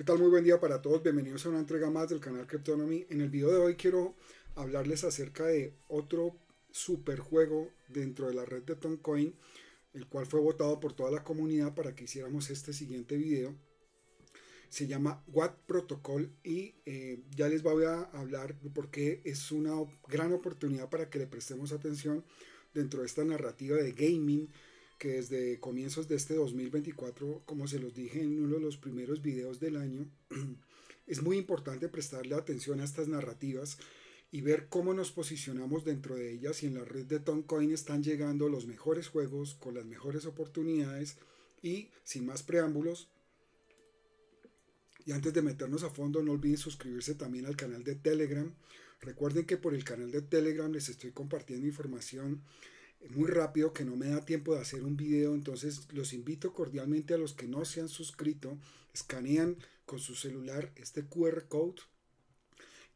¿Qué tal? Muy buen día para todos. Bienvenidos a una entrega más del canal Cryptonomy. En el video de hoy quiero hablarles acerca de otro superjuego dentro de la red de Toncoin, el cual fue votado por toda la comunidad para que hiciéramos este siguiente video. Se llama Watt Protocol y eh, ya les voy a hablar porque es una gran oportunidad para que le prestemos atención dentro de esta narrativa de gaming que desde comienzos de este 2024, como se los dije en uno de los primeros videos del año, es muy importante prestarle atención a estas narrativas y ver cómo nos posicionamos dentro de ellas y en la red de Toncoin están llegando los mejores juegos con las mejores oportunidades y sin más preámbulos y antes de meternos a fondo no olviden suscribirse también al canal de Telegram recuerden que por el canal de Telegram les estoy compartiendo información muy rápido que no me da tiempo de hacer un video, entonces los invito cordialmente a los que no se han suscrito, escanean con su celular este QR code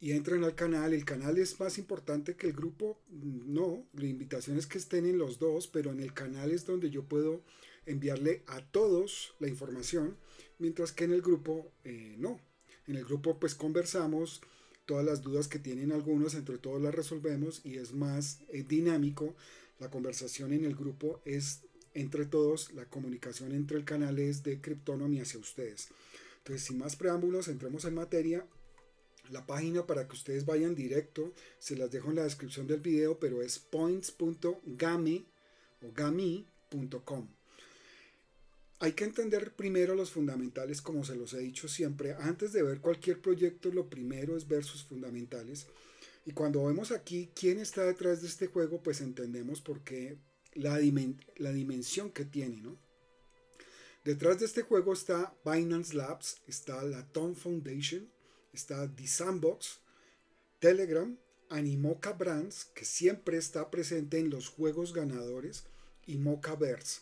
y entran al canal. El canal es más importante que el grupo, no, la invitación es que estén en los dos, pero en el canal es donde yo puedo enviarle a todos la información, mientras que en el grupo eh, no. En el grupo pues conversamos, todas las dudas que tienen algunos, entre todos las resolvemos y es más eh, dinámico la conversación en el grupo es entre todos, la comunicación entre el canal es de Cryptonomy hacia ustedes. Entonces, sin más preámbulos, entremos en materia. La página para que ustedes vayan directo, se las dejo en la descripción del video, pero es points.game o gami.com. Hay que entender primero los fundamentales, como se los he dicho siempre. Antes de ver cualquier proyecto, lo primero es ver sus fundamentales. Y cuando vemos aquí quién está detrás de este juego, pues entendemos por qué la, la dimensión que tiene, ¿no? Detrás de este juego está Binance Labs, está la Tom Foundation, está The Sandbox, Telegram, Animoca Brands, que siempre está presente en los juegos ganadores, y verse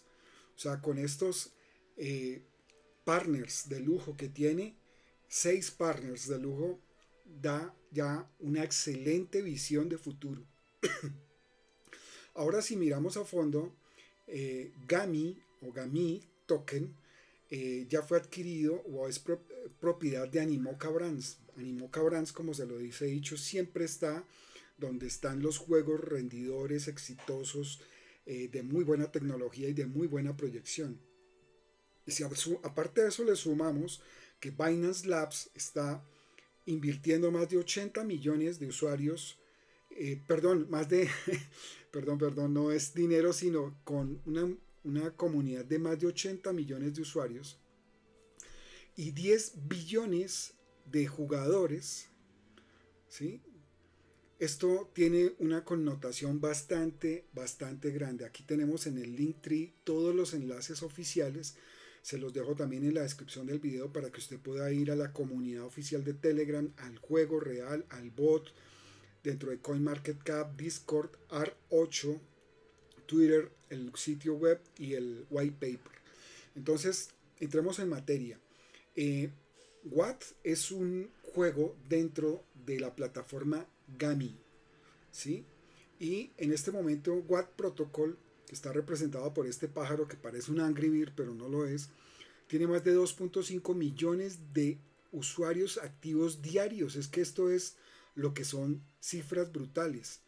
O sea, con estos eh, partners de lujo que tiene, seis partners de lujo da ya una excelente visión de futuro. Ahora si miramos a fondo, eh, GAMI o GAMI token eh, ya fue adquirido o es propiedad de Animoca Brands. Animoca Brands, como se lo dice dicho, siempre está donde están los juegos rendidores exitosos eh, de muy buena tecnología y de muy buena proyección. Y si aparte de eso le sumamos que Binance Labs está invirtiendo más de 80 millones de usuarios, eh, perdón, más de, perdón, perdón, no es dinero, sino con una, comunidad de más de 80 millones de usuarios y 10 billones de jugadores, ¿sí? Esto tiene una connotación bastante, bastante grande. Aquí tenemos en el link tree todos los enlaces oficiales se los dejo también en la descripción del video para que usted pueda ir a la comunidad oficial de Telegram, al juego real, al bot, dentro de CoinMarketCap, Discord, r 8 Twitter, el sitio web y el white paper. Entonces, entremos en materia. Eh, es un juego dentro de la plataforma Gami. ¿sí? Y en este momento, Watt Protocol está representado por este pájaro que parece un Angry Bird, pero no lo es, tiene más de 2.5 millones de usuarios activos diarios. Es que esto es lo que son cifras brutales.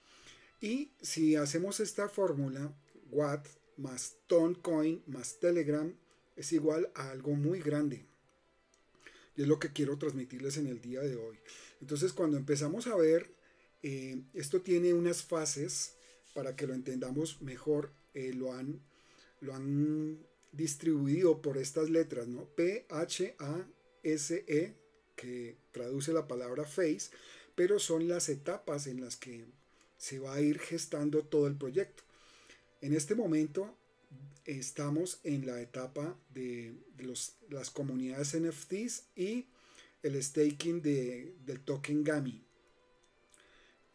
Y si hacemos esta fórmula, Watt más Toncoin más Telegram es igual a algo muy grande. Y es lo que quiero transmitirles en el día de hoy. Entonces cuando empezamos a ver, eh, esto tiene unas fases para que lo entendamos mejor eh, lo, han, lo han distribuido por estas letras, ¿no? P-H-A-S-E, que traduce la palabra face, pero son las etapas en las que se va a ir gestando todo el proyecto. En este momento estamos en la etapa de las comunidades NFTs y el staking del token GAMI.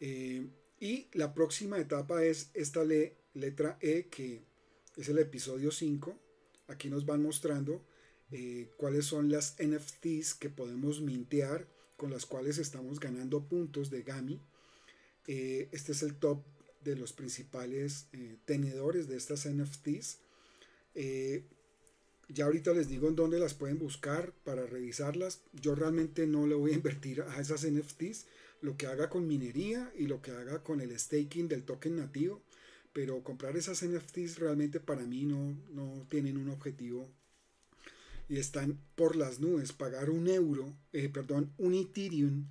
Eh, y la próxima etapa es esta, ley letra E, que es el episodio 5. Aquí nos van mostrando eh, cuáles son las NFTs que podemos mintear, con las cuales estamos ganando puntos de GAMI. Eh, este es el top de los principales eh, tenedores de estas NFTs. ya ahorita les digo en dónde las pueden buscar para revisarlas. Yo realmente no le voy a invertir a esas NFTs. Lo que haga con minería y lo que haga con el staking del token nativo pero comprar esas NFTs realmente para mí no, tienen un objetivo y están por las nubes. Pagar un euro, eh, perdón, un Ethereum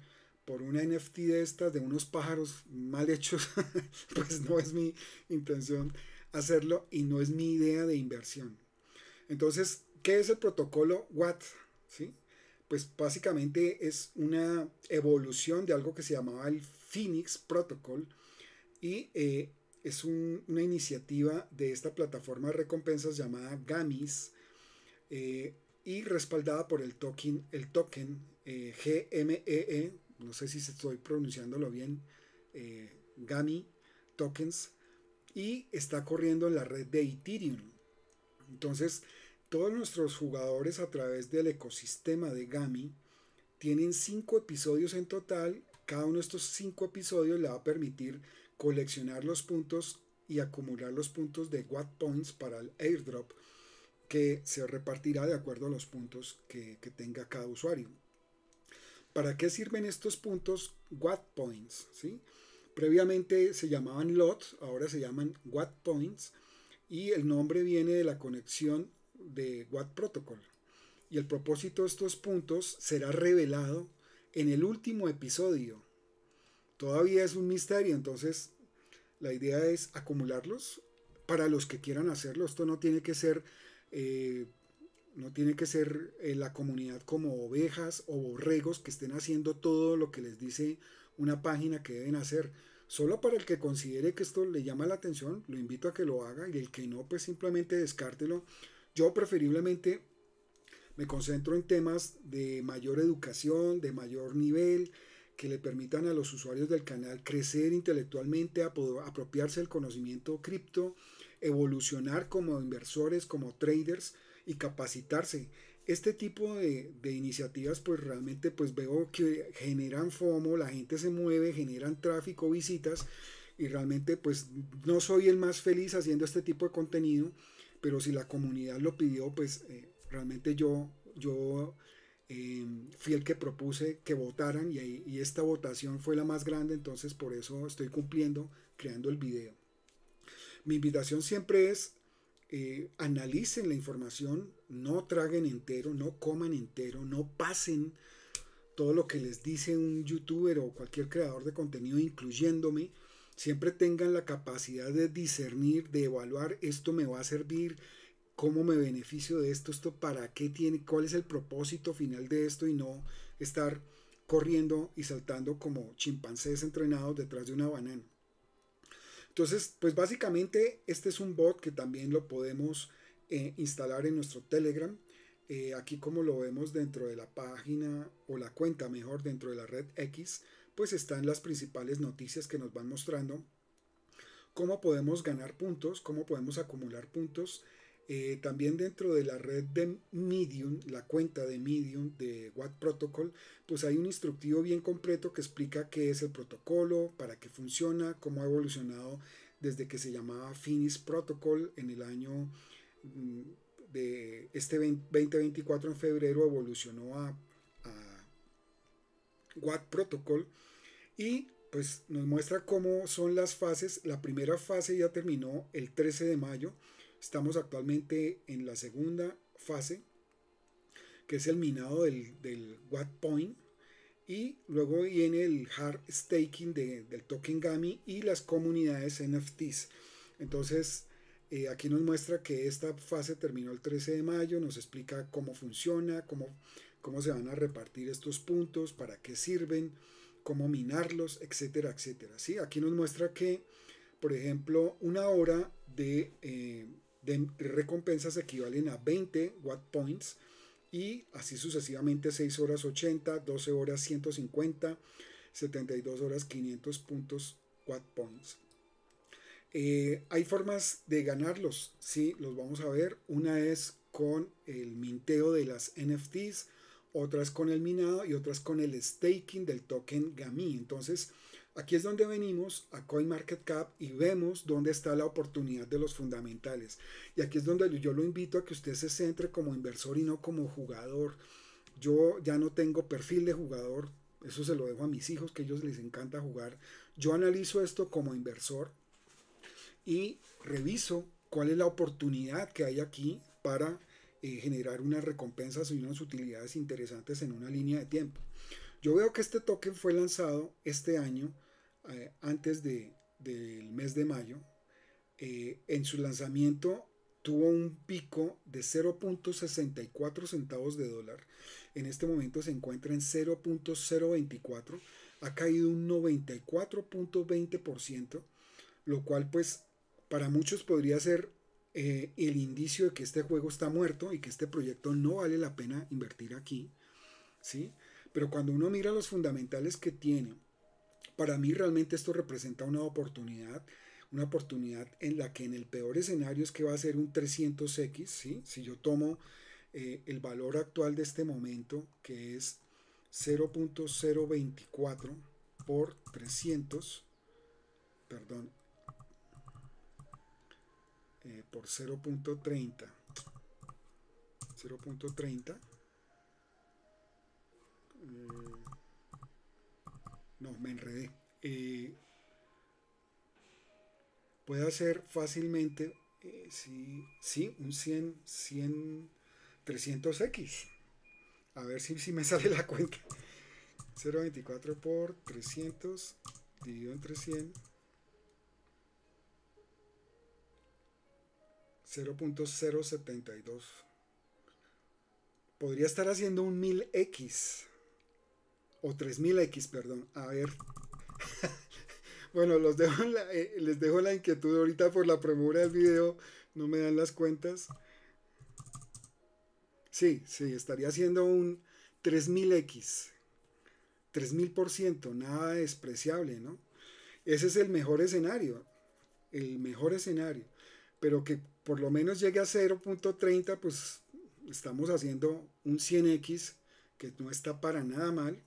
por una NFT de estas, de unos pájaros mal hechos, pues no es mi intención hacerlo y no es mi idea de inversión. Entonces, ¿qué es el protocolo Watt? ¿Sí? Pues básicamente es una evolución de algo que se llamaba el Phoenix Protocol y eh, es una iniciativa de esta plataforma de recompensas llamada GAMIS eh, y respaldada por el token, el token eh, GMEE, e, no sé si estoy pronunciándolo bien, eh, GAMI tokens, y está corriendo en la red de Ethereum. Entonces, todos nuestros jugadores a través del ecosistema de GAMI tienen cinco episodios en total. Cada uno de estos cinco episodios le va a permitir coleccionar los puntos y acumular los puntos de Watt Points para el airdrop que se repartirá de acuerdo a los puntos que, tenga cada usuario. ¿Para qué sirven estos puntos Watt Points? ¿sí? Previamente se llamaban LOT, ahora se llaman Watt Points y el nombre viene de la conexión de Watt Protocol. Y el propósito de estos puntos será revelado en el último episodio todavía es un misterio, entonces la idea es acumularlos para los que quieran hacerlo. Esto no tiene que ser, eh, no tiene que ser eh, la comunidad como ovejas o borregos que estén haciendo todo lo que les dice una página que deben hacer. Solo para el que considere que esto le llama la atención, lo invito a que lo haga y el que no, pues simplemente descártelo. Yo preferiblemente me concentro en temas de mayor educación, de mayor nivel, que le permitan a los usuarios del canal crecer intelectualmente, apropiarse del conocimiento cripto, evolucionar como inversores, como traders y capacitarse. Este tipo de, iniciativas pues realmente pues veo que generan FOMO, la gente se mueve, generan tráfico, visitas y realmente pues no soy el más feliz haciendo este tipo de contenido, pero si la comunidad lo pidió pues eh, realmente yo, yo Em, fui el que propuse que votaran y, esta votación fue la más grande, entonces por eso estoy cumpliendo creando el video. Mi invitación siempre es eh, analicen la información, no traguen entero, no coman entero, no pasen todo lo que les dice un youtuber o cualquier creador de contenido, incluyéndome. Siempre tengan la capacidad de discernir, de evaluar, esto me va a servir, cómo me beneficio de esto, esto para qué tiene, cuál es el propósito final de esto y no estar corriendo y saltando como chimpancés entrenados detrás de una banana. Entonces, pues básicamente este es un bot que también lo podemos eh, instalar en nuestro Telegram. Eh, aquí como lo vemos dentro de la página o la cuenta mejor dentro de la red X, pues están las principales noticias que nos van mostrando cómo podemos ganar puntos, cómo podemos acumular puntos eh, también dentro de la red de Medium, la cuenta de Medium de Watt Protocol, pues hay un instructivo bien completo que explica qué es el protocolo, para qué funciona, cómo ha evolucionado desde que se llamaba Finis Protocol en el año mm, de este 2024 en febrero evolucionó a, Watt Protocol y pues nos muestra cómo son las fases. La primera fase ya terminó el 13 de mayo Estamos actualmente en la segunda fase, que es el minado del, del Point. Y luego viene el hard staking del token GAMI y las comunidades NFTs. Entonces, eh, aquí nos muestra que esta fase terminó el 13 de mayo, nos explica cómo funciona, cómo, cómo se van a repartir estos puntos, para qué sirven, cómo minarlos, etcétera, etcétera. ¿sí? Aquí nos muestra que, por ejemplo, una hora de eh, de recompensas equivalen a 20 watt points y así sucesivamente 6 horas 80, 12 horas 150, 72 horas 500 puntos watt points. Eh, hay formas de ganarlos, sí, los vamos a ver. Una es con el minteo de las NFTs, otras con el minado y otras con el staking del token GAMI. Entonces, aquí es donde venimos a CoinMarketCap y vemos dónde está la oportunidad de los fundamentales. Y aquí es donde yo lo invito a que usted se centre como inversor y no como jugador. Yo ya no tengo perfil de jugador, eso se lo dejo a mis hijos que a ellos les encanta jugar. Yo analizo esto como inversor y reviso cuál es la oportunidad que hay aquí para eh, generar unas recompensas y unas utilidades interesantes en una línea de tiempo. Yo veo que este token fue lanzado este año, eh, antes del mes de mayo. Eh, en su lanzamiento tuvo un pico de 0.64 centavos de dólar. En este momento se encuentra en 0.024. Ha caído un 94.20%, lo cual pues para muchos podría ser eh, el indicio de que este juego está muerto y que este proyecto no vale la pena invertir aquí, ¿sí? Pero cuando uno mira los fundamentales que tiene, para mí realmente esto representa una oportunidad, una oportunidad en la que en el peor escenario es que va a ser un 300X, Si yo tomo eh, el valor actual de este momento, que es 0.024 por 300, perdón, eh, por 0.30 0.30 eh, no, me enredé eh, puede hacer fácilmente eh, sí, sí, un 100 100 300x a ver si, si me sale la cuenta 0.24 por 300 dividido entre 100 0.072. Podría estar haciendo un 1000X. O 3000X, perdón. A ver. bueno, los eh, les dejo la inquietud ahorita por la premura del video. No me dan las cuentas. Sí, sí, estaría haciendo un 3000X. 3000%, nada despreciable, ¿no? Ese es el mejor escenario, el mejor escenario, pero que por lo menos llegue a 0.30, pues estamos haciendo un 100x que no está para nada mal.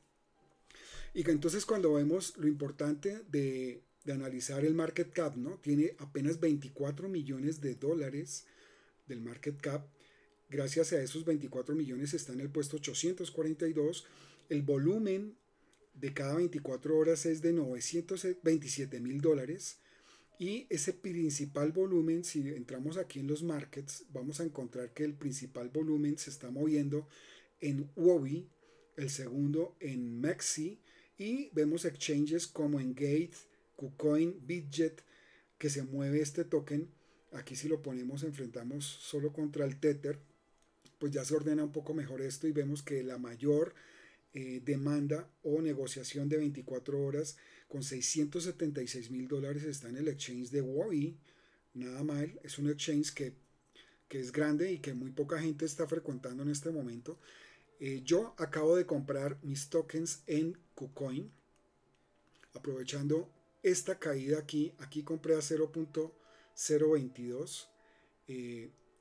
Y que entonces cuando vemos lo importante de, de analizar el market cap, ¿no? Tiene apenas 24 millones de dólares del market cap. Gracias a esos 24 millones está en el puesto 842. El volumen de cada 24 horas es de 927 eh, mil dólares. Y ese principal volumen, si entramos aquí en los markets, vamos a encontrar que el principal volumen se está moviendo en Huobi, el segundo en Maxi, y vemos exchanges como en Gate, KuCoin, Bitget, que se mueve este token. Aquí si lo ponemos, enfrentamos solo contra el Tether, pues ya se ordena un poco mejor esto y vemos que la mayor eh, demanda o negociación de 24 horas con 676 mil dólares está en el exchange de WOI. Nada mal, es un exchange que, que es grande y que muy poca gente está frecuentando en este momento. Eh, yo acabo de comprar mis tokens en KuCoin, aprovechando esta caída aquí. Aquí compré a 0.022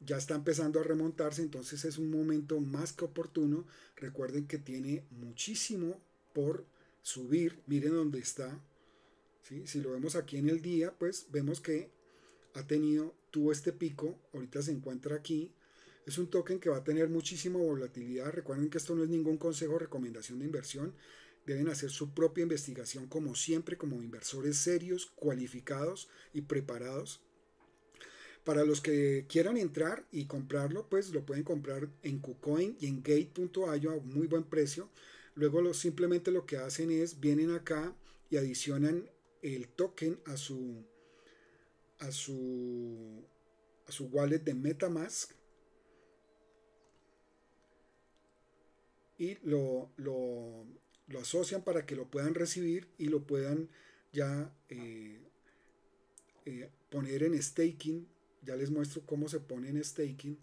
ya está empezando a remontarse, entonces es un momento más que oportuno. Recuerden que tiene muchísimo por subir, miren dónde está. Si lo vemos aquí en el día, pues vemos que ha tenido, tuvo este pico, ahorita se encuentra aquí. Es un token que va a tener muchísima volatilidad. Recuerden que esto no es ningún consejo o recomendación de inversión. Deben hacer su propia investigación como siempre, como inversores serios, cualificados y preparados para los que quieran entrar y comprarlo, pues lo pueden comprar en KuCoin y en Gate.io a muy buen precio. Luego lo, simplemente lo que hacen es vienen acá y adicionan el token a su a su a su wallet de MetaMask y lo, asocian para que lo puedan recibir y lo puedan ya eh, eh, poner en staking ya les muestro cómo se pone en staking.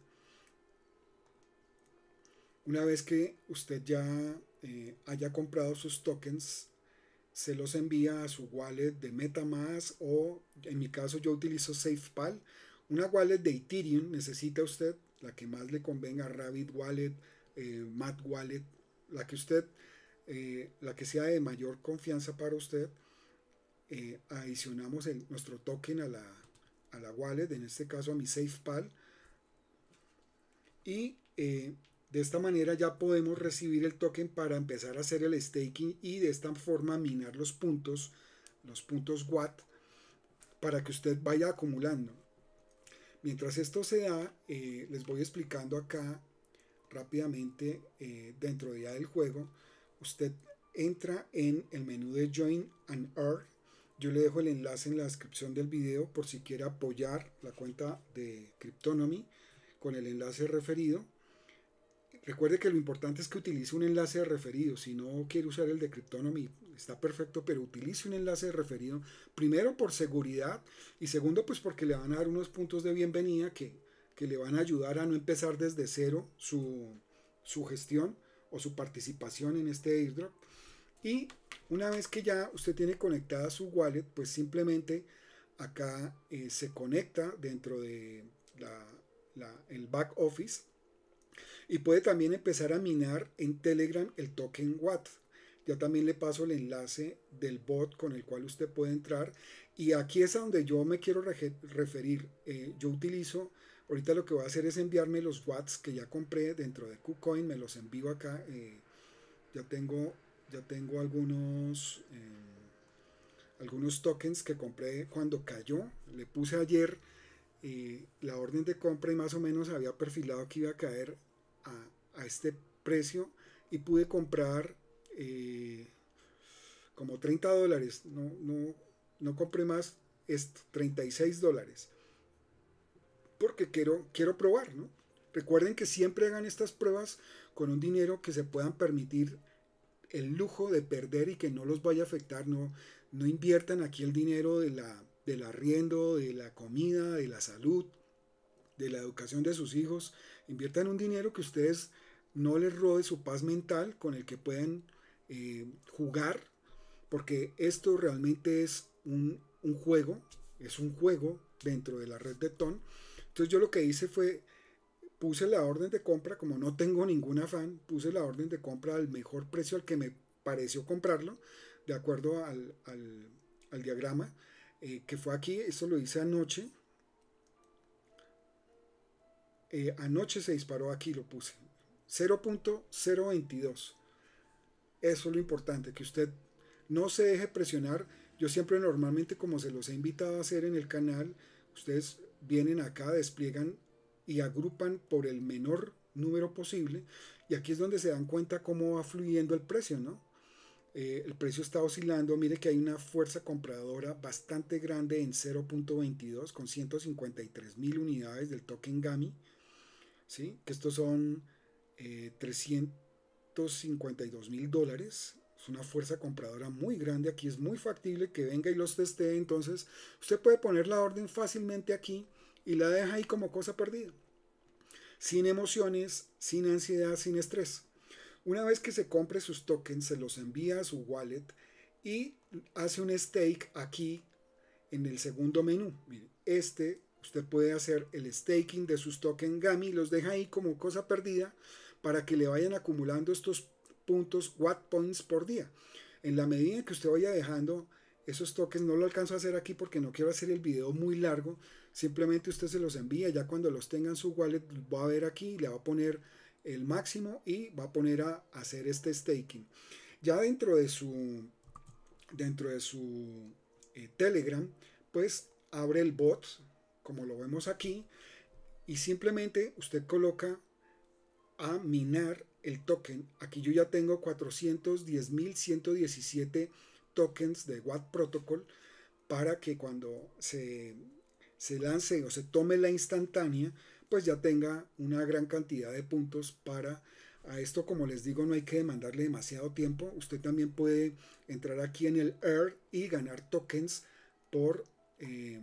Una vez que usted ya eh, haya comprado sus tokens, se los envía a su wallet de MetaMask o en mi caso yo utilizo SafePal. Una wallet de Ethereum necesita usted, la que más le convenga, Rabbit Wallet, eh, Wallet, la que usted, eh, la que sea de mayor confianza para usted. Eh, adicionamos nuestro token a la, a la wallet, en este caso a mi SafePal. Y eh, de esta manera ya podemos recibir el token para empezar a hacer el staking y de esta forma minar los puntos, los puntos Watt, para que usted vaya acumulando. Mientras esto se da, eh, les voy explicando acá rápidamente eh, dentro ya del juego. Usted entra en el menú de Join and Earn yo le dejo el enlace en la descripción del video por si quiere apoyar la cuenta de Cryptonomy con el enlace referido. Recuerde que lo importante es que utilice un enlace referido. Si no quiere usar el de Cryptonomy, está perfecto, pero utilice un enlace referido. Primero por seguridad y segundo pues porque le van a dar unos puntos de bienvenida que, le van a ayudar a no empezar desde cero su, su gestión o su participación en este airdrop y una vez que ya usted tiene conectada su wallet, pues simplemente acá eh, se conecta dentro de el back office y puede también empezar a minar en Telegram el token Watt. Ya también le paso el enlace del bot con el cual usted puede entrar. Y aquí es a donde yo me quiero referir. Eh, yo utilizo, ahorita lo que voy a hacer es enviarme los watts que ya compré dentro de KuCoin. Me los envío acá. Eh, ya tengo ya tengo algunos, eh, algunos tokens que compré cuando cayó. Le puse ayer eh, la orden de compra y más o menos había perfilado que iba a caer a, este precio y pude comprar eh, como 30 dólares. No, no, no compré más esto, 36 dólares. Porque quiero, quiero probar, Recuerden que siempre hagan estas pruebas con un dinero que se puedan permitir el lujo de perder y que no los vaya a afectar, no, no inviertan aquí el dinero de la, del arriendo, de la comida, de la salud, de la educación de sus hijos, inviertan un dinero que ustedes no les robe su paz mental, con el que pueden eh, jugar, porque esto realmente es un, un juego, es un juego dentro de la red de Ton. Entonces yo lo que hice fue puse la orden de compra, como no tengo ningún afán, puse la orden de compra al mejor precio al que me pareció comprarlo, de acuerdo al, diagrama eh, que fue aquí, esto lo hice anoche. Eh, anoche se disparó aquí, lo puse. 0.022. Eso es lo importante, que usted no se deje presionar. Yo siempre normalmente, como se los he invitado a hacer en el canal, ustedes vienen acá, despliegan y agrupan por el menor número posible. Y aquí es donde se dan cuenta cómo va fluyendo el precio, ¿no? Eh, el precio está oscilando, mire que hay una fuerza compradora bastante grande en 0.22 con 153 mil unidades del token GAMI, ¿sí? que estos son eh, 352 mil dólares, es una fuerza compradora muy grande aquí, es muy factible que venga y los testee, entonces usted puede poner la orden fácilmente aquí y la deja ahí como cosa perdida. Sin emociones, sin ansiedad, sin estrés. Una vez que se compre sus tokens, se los envía a su wallet y hace un stake aquí en el segundo menú. este usted puede hacer el staking de sus tokens GAMI, los deja ahí como cosa perdida para que le vayan acumulando estos puntos watt points por día. En la medida que usted vaya dejando esos tokens, no lo alcanzo a hacer aquí porque no quiero hacer el video muy largo, Simplemente usted se los envía, ya cuando los tenga en su wallet va a ver aquí, le va a poner el máximo y va a poner a hacer este staking. Ya dentro de su dentro de su eh, Telegram, pues abre el bot, como lo vemos aquí, y simplemente usted coloca a minar el token. Aquí yo ya tengo 410.117 tokens de Watt Protocol para que cuando se se lance o se tome la instantánea, pues ya tenga una gran cantidad de puntos para a esto, como les digo, no hay que demandarle demasiado tiempo. Usted también puede entrar aquí en el Earth y ganar tokens por. Eh,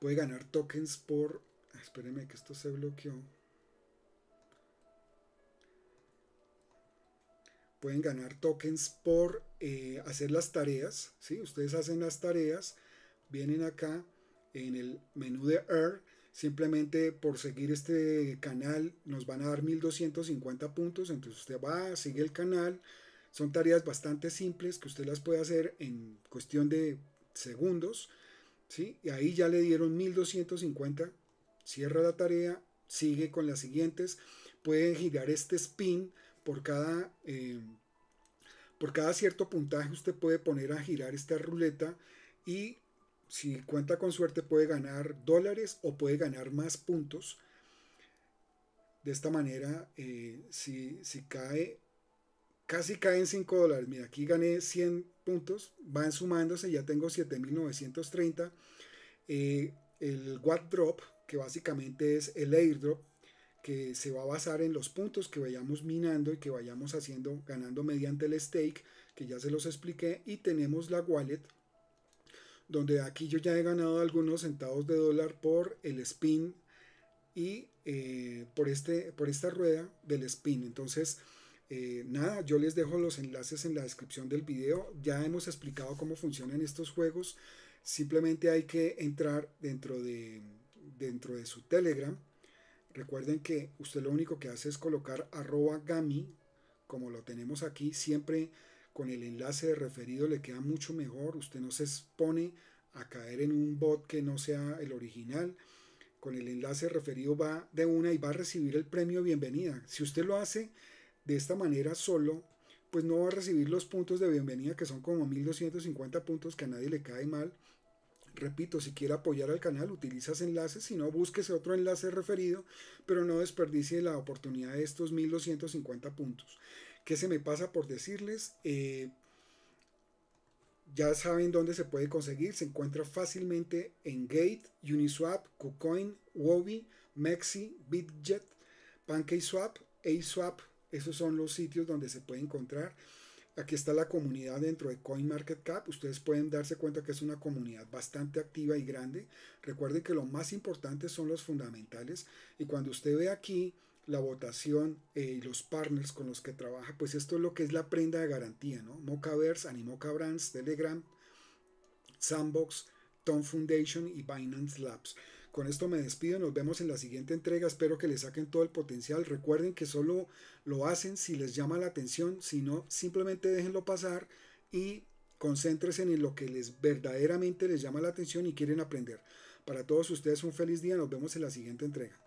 puede ganar tokens por. Ah, Espérenme que esto se bloqueó. Pueden ganar tokens por eh, hacer las tareas. ¿sí? Ustedes hacen las tareas, vienen acá en el menú de Air. Simplemente por seguir este canal nos van a dar 1250 puntos. Entonces usted va, sigue el canal. Son tareas bastante simples que usted las puede hacer en cuestión de segundos. ¿sí? Y ahí ya le dieron 1250. Cierra la tarea, sigue con las siguientes. Pueden girar este spin por cada... Eh, por cada cierto puntaje usted puede poner a girar esta ruleta y si cuenta con suerte puede ganar dólares o puede ganar más puntos. De esta manera, eh, si, si, cae, casi caen 5 dólares. Mira, aquí gané 100 puntos, van sumándose, ya tengo 7.930. Eh, el Watt Drop, que básicamente es el airdrop, que se va a basar en los puntos que vayamos minando y que vayamos haciendo, ganando mediante el stake, que ya se los expliqué. Y tenemos la wallet, donde aquí yo ya he ganado algunos centavos de dólar por el spin y eh, por, este, por esta rueda del spin. Entonces, eh, nada, yo les dejo los enlaces en la descripción del video. Ya hemos explicado cómo funcionan estos juegos. Simplemente hay que entrar dentro de, dentro de su Telegram. Recuerden que usted lo único que hace es colocar arroba gami, como lo tenemos aquí, siempre con el enlace referido le queda mucho mejor, usted no se expone a caer en un bot que no sea el original. Con el enlace referido va de una y va a recibir el premio bienvenida. Si usted lo hace de esta manera solo, pues no va a recibir los puntos de bienvenida que son como 1250 puntos que a nadie le cae mal. Repito, si quiere apoyar al canal, utiliza ese enlace, si no, búsquese otro enlace referido, pero no desperdicie la oportunidad de estos 1250 puntos. ¿Qué se me pasa por decirles? Eh, ya saben dónde se puede conseguir. Se encuentra fácilmente en Gate, Uniswap, KuCoin, Wobi, Mexi, BitJet, PancakeSwap, ASwap. Esos son los sitios donde se puede encontrar. Aquí está la comunidad dentro de CoinMarketCap. Ustedes pueden darse cuenta que es una comunidad bastante activa y grande. Recuerden que lo más importante son los fundamentales. Y cuando usted ve aquí la votación eh, y los partners con los que trabaja, pues esto es lo que es la prenda de garantía, ¿no? Mocaverse, Animoca Brands, Telegram, Sandbox, Tom Foundation y Binance Labs. Con esto me despido, nos vemos en la siguiente entrega, espero que les saquen todo el potencial. Recuerden que solo lo hacen si les llama la atención, si no, simplemente déjenlo pasar y concéntrense en lo que les verdaderamente les llama la atención y quieren aprender. Para todos ustedes un feliz día, nos vemos en la siguiente entrega.